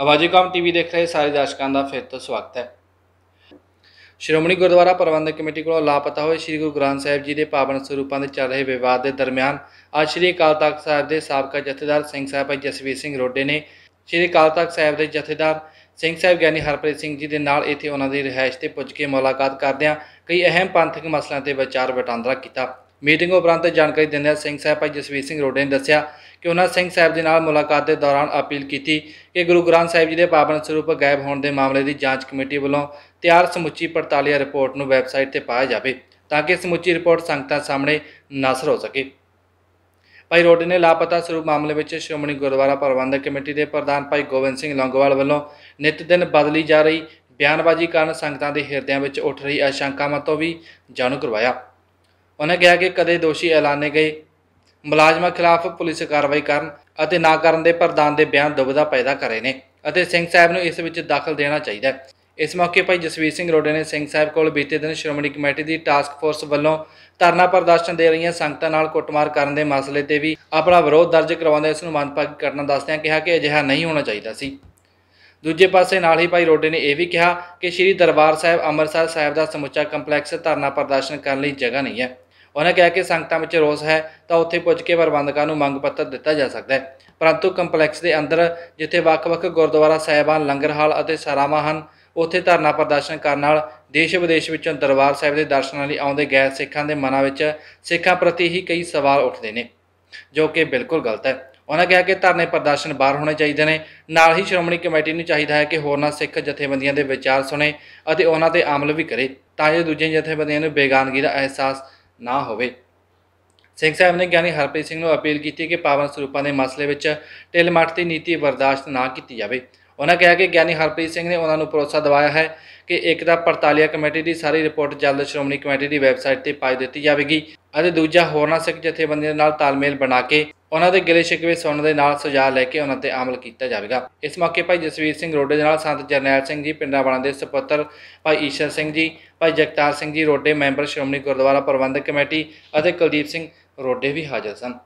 ਆਵਾਜ਼ੇ ਕਾਮ ਟੀਵੀ ਦੇਖ ਰਹੇ ਸਾਰੇ ਦਰਸ਼ਕਾਂ ਦਾ ਫਿਰ ਤੋਂ ਸਵਾਗਤ ਹੈ ਸ਼੍ਰੋਮਣੀ ਗੁਰਦੁਆਰਾ ਪ੍ਰਬੰਧਕ ਕਮੇਟੀ ਕੋਲੋਂ ਲਾਪਤਾ ਹੋਏ ਸ੍ਰੀ ਗੁਰੂ ਗ੍ਰੰਥ ਸਾਹਿਬ ਜੀ ਦੇ ਪਾਵਨ ਸਰੂਪਾਂ ਦੇ ਚੱਲ ਰਹੇ ਵਿਵਾਦ ਦੇ ਦਰਮਿਆਨ ਅੱਜ ਸ੍ਰੀ ਅਕਾਲ ਤਖਤ ਸਾਹਿਬ ਦੇ ਸਾਬਕਾ ਜਥੇਦਾਰ ਸਿੰਘ ਸਾਹਿਬ ਜਸਵੀਰ ਸਿੰਘ ਰੋਡੇ ਨੇ ਸ੍ਰੀ ਅਕਾਲ ਤਖਤ ਸਾਹਿਬ ਦੇ ਜਥੇਦਾਰ ਸਿੰਘ ਸਾਹਿਬ ਗਿਆਨੀ ਹਰਪ੍ਰੀਤ ਸਿੰਘ ਜੀ ਦੇ ਨਾਲ ਇੱਥੇ ਉਹਨਾਂ ਦੀ ਰਿਹائش ਤੇ ਪੁੱਜ ਕੇ ਮੁਲਾਕਾਤ ਕਰਦਿਆਂ ਕਈ ਅਹਿਮ ਪੰਥਕ ਮਸਲਿਆਂ ਤੇ ਵਿਚਾਰ ਵਟਾਂਦਰਾ ਕੀਤਾ ਮੀਟਿੰਗ ਉਪਰੰਤ ਜਾਣਕਾਰੀ ਦਿੰਦਿਆਂ ਸਿੰਘ ਸਾਹਿਬ ਭਾਈ ਜਸਵੀਰ ਸਿੰਘ ਰੋਡੇ ਨੇ ਦੱਸਿਆ ਕਿ ਉਹਨਾਂ ਸਿੰਘ ਸਾਹਿਬ ਦੇ ਨਾਲ ਮੁਲਾਕਾਤ ਦੇ ਦੌਰਾਨ ਅਪੀਲ ਕੀਤੀ ਕਿ ਗੁਰੂ ਗ੍ਰੰਥ ਸਾਹਿਬ ਜੀ ਦੇ ਪਾਵਨ ਸਰੂਪ ਗਾਇਬ ਹੋਣ ਦੇ ਮਾਮਲੇ ਦੀ ਜਾਂਚ ਕਮੇਟੀ ਵੱਲੋਂ ਤਿਆਰ ਸਮੁੱਚੀ ਪੜਤਾਲੀਆ ਰਿਪੋਰਟ ਨੂੰ ਵੈਬਸਾਈਟ ਤੇ ਪਾਇਆ ਜਾਵੇ ਤਾਂ ਕਿ ਸਮੁੱਚੀ ਰਿਪੋਰਟ ਸੰਗਤਾਂ ਸਾਹਮਣੇ ਨਾਸਰ ਹੋ ਸਕੇ ਭਾਈ ਰੋਡੇ ਨੇ ਲਾਪਤਾ ਸਰੂਪ ਮਾਮਲੇ ਵਿੱਚ ਸ਼੍ਰੋਮਣੀ ਗੁਰਦੁਆਰਾ ਪ੍ਰਬੰਧਕ ਕਮੇਟੀ ਦੇ ਪ੍ਰਧਾਨ ਭਾਈ ਗੋਬਿੰਦ ਸਿੰਘ ਲੰਗਵਾਲ ਵੱਲੋਂ ਨਿਤ ਦਿਨ ਬਦਲੀ ਜਾ ਰਹੀ ਬਿਆਨਬਾਜ਼ੀ ਕਾਰਨ ਸੰਗਤਾਂ ਦੇ ਹਿਰਦਿਆਂ ਵਿੱਚ ਉੱਠ ਰਹੀ ਆਸ਼ੰਕਾਵਾਂ ਤੋਂ ਵੀ ਜਾਣੂ ਕਰਵਾਇਆ ਉਹਨੇ ਕਿਹਾ ਕਿ ਕਦੇ ਦੋਸ਼ੀ ਐਲਾਨੇ ਗਏ ਮੁਲਾਜ਼ਮਾਂ ਖਿਲਾਫ ਪੁਲਿਸ ਕਾਰਵਾਈ ਕਰਨ ਅਤੇ ਨਾ ਕਰਨ ਦੇ ਪ੍ਰਧਾਨ ਦੇ ਬਿਆਨ ਦੁਬਦਾ ਪੈਦਾ ਕਰੇ ਨੇ ਅਤੇ ਸਿੰਘ ਸਾਹਿਬ ਨੂੰ ਇਸ ਵਿੱਚ ਦਾਖਲ ਦੇਣਾ ਚਾਹੀਦਾ ਹੈ ਇਸ ਮੌਕੇ ਭਾਈ ਜਸਵੀਰ ਸਿੰਘ ਰੋਡੇ ਨੇ ਸਿੰਘ ਸਾਹਿਬ ਕੋਲ ਬੀਤੇ ਦਿਨ ਸ਼੍ਰੋਮਣੀ ਕਮੇਟੀ ਦੀ ਟਾਸਕ ਫੋਰਸ ਵੱਲੋਂ ਧਰਨਾ ਪ੍ਰਦਰਸ਼ਨ ਦੇ ਰਹੀਆਂ ਸੰਗਤਾਂ ਨਾਲ ਕੁੱਟਮਾਰ ਕਰਨ ਦੇ ਮਸਲੇ ਤੇ ਵੀ ਆਪਣਾ ਵਿਰੋਧ ਦਰਜ ਕਰਵਾਉਂਦੇ ਇਸ ਨੂੰ ਮੰਨਪਾਗ ਕਰਨਾ ਦੱਸਦਿਆਂ ਕਿਹਾ ਕਿ ਅਜਿਹਾ ਨਹੀਂ ਹੋਣਾ ਚਾਹੀਦਾ ਸੀ ਦੂਜੇ ਪਾਸੇ ਨਾਲ ਹੀ ਭਾਈ ਰੋਡੇ ਨੇ ਇਹ ਵੀ ਕਿਹਾ ਕਿ ਸ੍ਰੀ ਦਰਬਾਰ ਸਾਹਿਬ ਅੰਮ੍ਰਿਤਸਰ ਸਾਹਿਬ ਦਾ ਸਮੁੱਚਾ ਕੰਪਲੈਕਸ ਧਰਨਾ ਪ੍ਰਦਰਸ਼ਨ ਕਰਨ ਲਈ ਜਗ੍ਹਾ ਨਹੀਂ ਹੈ ਉਹਨਾਂ ਕਿਹਾ ਕਿ ਸੰਗਤਾਂ ਵਿੱਚ ਰੋਸ ਹੈ ਤਾਂ ਉੱਥੇ ਪੁੱਜ ਕੇ ਪ੍ਰਬੰਧਕਾਂ ਨੂੰ ਮੰਗ ਪੱਤਰ ਦਿੱਤਾ ਜਾ ਸਕਦਾ ਹੈ ਪਰੰਤੂ ਕੰਪਲੈਕਸ ਦੇ ਅੰਦਰ ਜਿੱਥੇ ਵੱਖ-ਵੱਖ ਗੁਰਦੁਆਰਾ ਸਾਹਿਬਾਨ ਲੰਗਰ ਹਾਲ ਅਤੇ ਸਰਾਵਾਂ ਹਨ ਉੱਥੇ ਧਰਨਾ ਪ੍ਰਦਰਸ਼ਨ ਕਰਨ ਨਾਲ ਦੇਸ਼ ਵਿਦੇਸ਼ ਵਿੱਚੋਂ ਦਰਬਾਰ ਸਾਹਿਬ ਦੇ ਦਰਸ਼ਨਾਂ ਲਈ ਆਉਂਦੇ ਗੈਰ ਸਿੱਖਾਂ ਦੇ ਮਨਾਂ ਵਿੱਚ ਸਿੱਖਾਂ ਪ੍ਰਤੀ ਹੀ ਕਈ ਸਵਾਲ ਉੱਠਦੇ ਨੇ ਜੋ ਕਿ ਬਿਲਕੁਲ ਗਲਤ ਹੈ ਉਹਨਾਂ ਕਿਹਾ ਕਿ ਧਰਨੇ ਪ੍ਰਦਰਸ਼ਨ ਬਾਹਰ ਹੋਣੇ ਚਾਹੀਦੇ ਨੇ ਨਾਲ ਹੀ ਸ਼੍ਰੋਮਣੀ ਕਮੇਟੀ ਨੂੰ ਚਾਹੀਦਾ ਹੈ ਕਿ ਹੋਰਨਾਂ ਸਿੱਖ ਜਥੇਬੰਦੀਆਂ ਦੇ ਵਿਚਾਰ ਸੁਣੇ ਅਤੇ ਉਹਨਾਂ ਤੇ ਅਮਲ ਵੀ ਕਰੇ ਤਾਂ ਜੋ ਦੂਜੀਆਂ ਜਥੇਬੰਦੀਆਂ ਨੂੰ ਬੇਗਾਨਗੀ ਦਾ ਅਹਿਸਾਸ ਨਾ ਹੋਵੇ ਸਿੰਘ ਸਾਹਿਬ ਨੇ ਗਿਆਨੀ ਹਰਪ੍ਰੀਤ ਸਿੰਘ ਨੂੰ ਅਪੀਲ ਕੀਤੀ ਕਿ ਪਾਵਨ ਸਰੂਪਾਂ ਦੇ ਮਸਲੇ ਵਿੱਚ ਟੇਲਮਾਟ ਦੀ ਨੀਤੀ ਬਰਦਾਸ਼ਤ ਨਾ ਕੀਤੀ ਜਾਵੇ ਉਹਨਾਂ ਕਿਹਾ ਕਿ ਗਿਆਨੀ ਹਰਪ੍ਰੀਤ ਸਿੰਘ ਨੇ ਉਹਨਾਂ ਨੂੰ ਭਰੋਸਾ ਦਿਵਾਇਆ ਹੈ ਕਿ ਇੱਕ ਦਾ ਪੜਤਾਲੀਆ ਕਮੇਟੀ ਦੀ ਸਾਰੀ ਰਿਪੋਰਟ ਜਲਦ ਸ਼੍ਰੋਮਣੀ ਕਮੇਟੀ ਦੀ ਵੈਬਸਾਈਟ ਤੇ ਪਾਈ ਦਿੱਤੀ ਜਾਵੇਗੀ ਅਤੇ ਦੂਜਾ ਹੋਰਨਾਂ ਸਿੱਖ ਜਥੇਬੰਦੀਆਂ ਨਾਲ ਤਾਲਮੇਲ ਬਣਾ ਕੇ ਉਹਨਾਂ ਦੇ ਗਿਲੇ ਸ਼ਿਕਵੇ ਸੁਣਨ ਦੇ ਨਾਲ ਸੁਝਾਅ ਲੈ ਕੇ ਉਹਨਾਂ ਤੇ ਅਮਲ ਕੀਤਾ ਜਾਵੇਗਾ ਇਸ ਮੌਕੇ ਭਾਈ ਜਸਵੀਰ ਸਿੰਘ ਰੋਡੇ ਦੇ ਨਾਲ ਸੰਤ ਜਰਨੈਲ ਸਿੰਘ ਜੀ ਪਿੰਡਾਵਾਲਾ ਦੇ ਸੁਪੁੱਤਰ ਭਾਈ ਈਸ਼ਰ ਸਿੰਘ ਜੀ ਭਾਈ ਜਗਤਾਰ ਸਿੰਘ ਜੀ ਰੋਡੇ ਮੈਂਬਰ ਸ਼੍ਰੋਮਣੀ ਗੁਰਦੁਆਰਾ ਪ੍ਰਬੰਧਕ ਕਮੇਟੀ ਅਤੇ ਕੁਲਦੀਪ ਸਿੰਘ ਰੋਡੇ ਵੀ ਹਾਜ਼ਰ ਸਨ